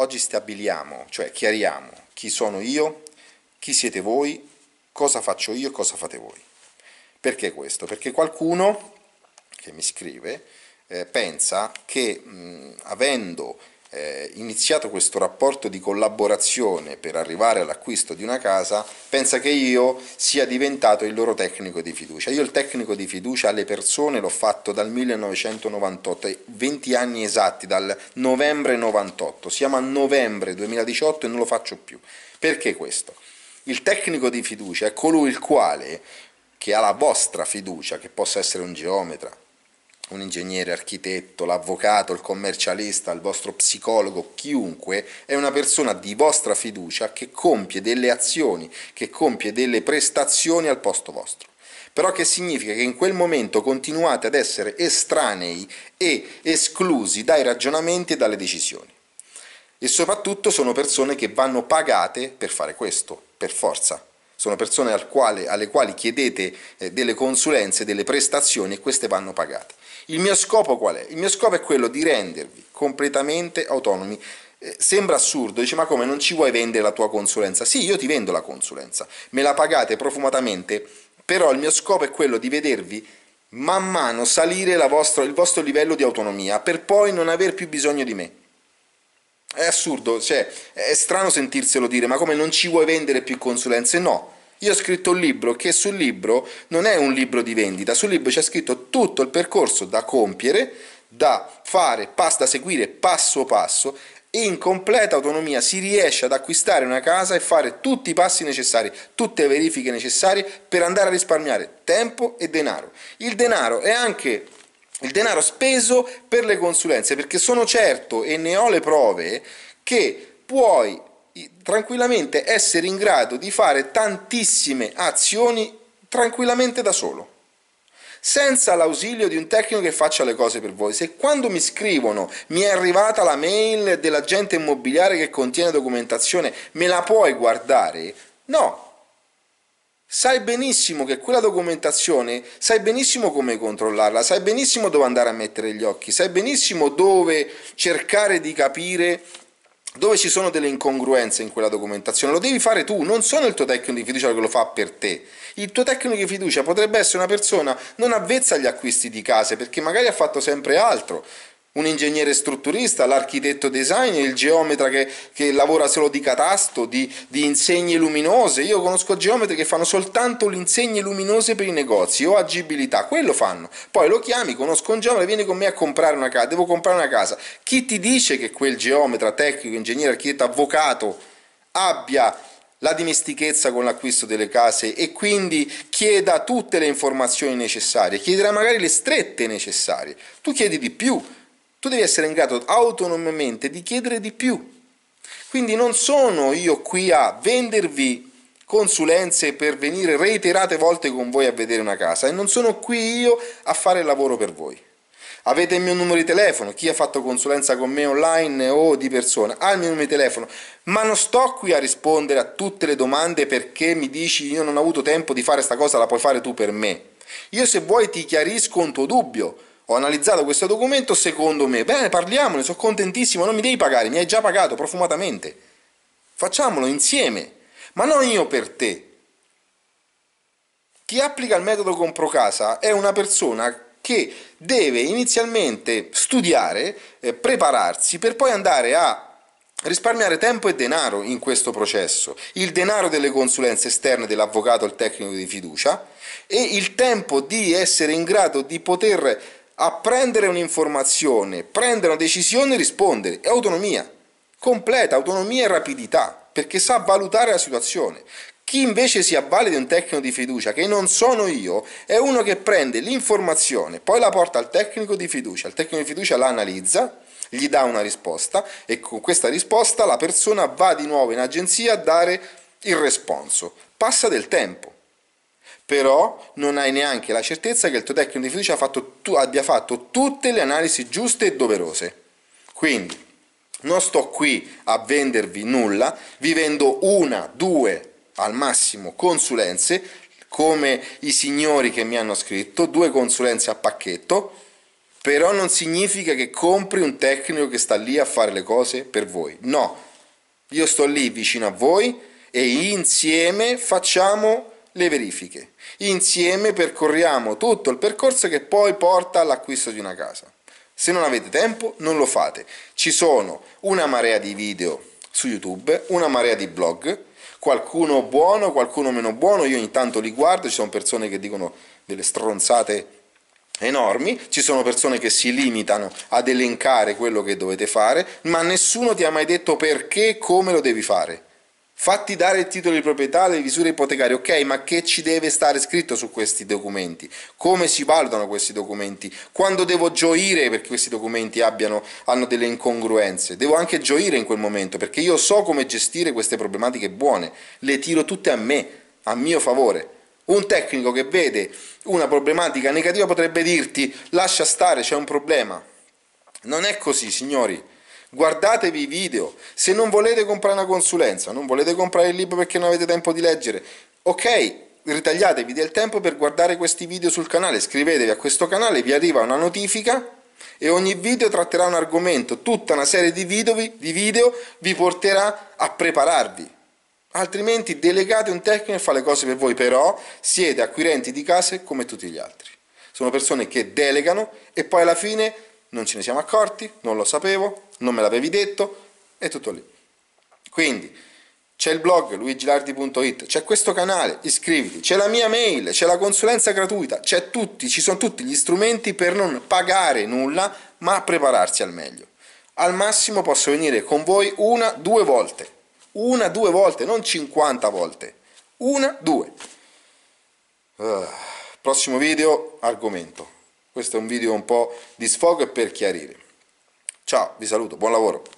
Oggi stabiliamo, cioè chiariamo chi sono io, chi siete voi, cosa faccio io e cosa fate voi. Perché questo? Perché qualcuno che mi scrive eh, pensa che mh, avendo eh, iniziato questo rapporto di collaborazione per arrivare all'acquisto di una casa, pensa che io sia diventato il loro tecnico di fiducia. Io il tecnico di fiducia alle persone l'ho fatto dal 1998, 20 anni esatti, dal novembre 98. Siamo a novembre 2018 e non lo faccio più. Perché questo? Il tecnico di fiducia è colui il quale, che ha la vostra fiducia, che possa essere un geometra, un ingegnere, architetto, l'avvocato, il commercialista, il vostro psicologo, chiunque, è una persona di vostra fiducia che compie delle azioni, che compie delle prestazioni al posto vostro. Però che significa che in quel momento continuate ad essere estranei e esclusi dai ragionamenti e dalle decisioni. E soprattutto sono persone che vanno pagate per fare questo, per forza sono persone al quale, alle quali chiedete eh, delle consulenze, delle prestazioni e queste vanno pagate. Il mio scopo qual è? Il mio scopo è quello di rendervi completamente autonomi eh, sembra assurdo, dice ma come non ci vuoi vendere la tua consulenza? Sì, io ti vendo la consulenza, me la pagate profumatamente, però il mio scopo è quello di vedervi man mano salire vostra, il vostro livello di autonomia per poi non aver più bisogno di me. È assurdo, cioè, è strano sentirselo dire, ma come non ci vuoi vendere più consulenze? No. Io ho scritto un libro che sul libro non è un libro di vendita, sul libro c'è scritto tutto il percorso da compiere, da fare, da seguire passo passo e in completa autonomia si riesce ad acquistare una casa e fare tutti i passi necessari, tutte le verifiche necessarie per andare a risparmiare tempo e denaro. Il denaro è anche il denaro speso per le consulenze, perché sono certo e ne ho le prove che puoi tranquillamente essere in grado di fare tantissime azioni tranquillamente da solo senza l'ausilio di un tecnico che faccia le cose per voi. Se quando mi scrivono mi è arrivata la mail dell'agente immobiliare che contiene documentazione, me la puoi guardare? No, Sai benissimo che quella documentazione, sai benissimo come controllarla, sai benissimo dove andare a mettere gli occhi, sai benissimo dove cercare di capire dove ci sono delle incongruenze in quella documentazione, lo devi fare tu, non sono il tuo tecnico di fiducia che lo fa per te. Il tuo tecnico di fiducia potrebbe essere una persona non avvezza agli acquisti di case perché magari ha fatto sempre altro, un ingegnere strutturista, l'architetto designer, il geometra che, che lavora solo di catasto, di, di, insegne luminose. Io conosco geometri che fanno soltanto le insegne luminose per i negozi o agibilità, quello fanno. Poi lo chiami, conosco un geometra, vieni con me a comprare una casa, devo comprare una casa. Chi ti dice che quel geometra, tecnico, ingegnere, architetto, avvocato abbia la dimestichezza con l'acquisto delle case e quindi chieda tutte le informazioni necessarie, chiederà magari le strette necessarie. Tu chiedi di più, tu devi essere in grado autonomamente di chiedere di più. Quindi non sono io qui a vendervi consulenze per venire reiterate volte con voi a vedere una casa e non sono qui io a fare il lavoro per voi. Avete il mio numero di telefono, chi ha fatto consulenza con me online o di persona ha il mio numero di telefono, ma non sto qui a rispondere a tutte le domande perché mi dici io non ho avuto tempo di fare questa cosa, la puoi fare tu per me. Io se vuoi ti chiarisco un tuo dubbio, ho analizzato questo documento secondo me, bene parliamone, sono contentissimo, non mi devi pagare, mi hai già pagato profumatamente, facciamolo insieme, ma non io per te. Chi applica il metodo Comprocasa è una persona che deve inizialmente studiare, eh, prepararsi per poi andare a risparmiare tempo e denaro in questo processo, il denaro delle consulenze esterne dell'avvocato il tecnico di fiducia e il tempo di essere in grado di poter a prendere un'informazione, prendere una decisione e rispondere. È autonomia completa, autonomia e rapidità, perché sa valutare la situazione. Chi invece si avvale di un tecnico di fiducia, che non sono io, è uno che prende l'informazione, poi la porta al tecnico di fiducia, il tecnico di fiducia la analizza, gli dà una risposta e con questa risposta la persona va di nuovo in agenzia a dare il responso. Passa del tempo però non hai neanche la certezza che il tuo tecnico di fiducia fatto, tu, abbia fatto tutte le analisi giuste e doverose. Quindi non sto qui a vendervi nulla, vi vendo una, due, al massimo consulenze, come i signori che mi hanno scritto, due consulenze a pacchetto, però non significa che compri un tecnico che sta lì a fare le cose per voi. No, io sto lì vicino a voi e insieme facciamo le verifiche. Insieme percorriamo tutto il percorso che poi porta all'acquisto di una casa. Se non avete tempo, non lo fate. Ci sono una marea di video su YouTube, una marea di blog, qualcuno buono, qualcuno meno buono, io ogni tanto li guardo, ci sono persone che dicono delle stronzate enormi, ci sono persone che si limitano ad elencare quello che dovete fare, ma nessuno ti ha mai detto perché, come lo devi fare. Fatti dare il titolo di proprietà, le misure ipotecarie, ok, ma che ci deve stare scritto su questi documenti? Come si valutano questi documenti? Quando devo gioire perché questi documenti abbiano, hanno delle incongruenze? Devo anche gioire in quel momento perché io so come gestire queste problematiche buone, le tiro tutte a me, a mio favore. Un tecnico che vede una problematica negativa potrebbe dirti lascia stare, c'è un problema. Non è così, signori guardatevi i video, se non volete comprare una consulenza, non volete comprare il libro perché non avete tempo di leggere, ok, ritagliatevi del tempo per guardare questi video sul canale, iscrivetevi a questo canale, vi arriva una notifica e ogni video tratterà un argomento, tutta una serie di video, di video vi porterà a prepararvi. Altrimenti delegate un tecnico e fa le cose per voi, però siete acquirenti di case come tutti gli altri. Sono persone che delegano e poi alla fine non ce ne siamo accorti, non lo sapevo, non me l'avevi detto, e tutto lì. Quindi c'è il blog luigilardi.it, c'è questo canale, iscriviti, c'è la mia mail, c'è la consulenza gratuita, c'è tutti, ci sono tutti gli strumenti per non pagare nulla, ma prepararsi al meglio. Al massimo posso venire con voi una, due volte. Una, due volte, non 50 volte. Una, due. Uh, prossimo video, argomento. Questo è un video un po' di sfogo e per chiarire. Ciao, vi saluto, buon lavoro.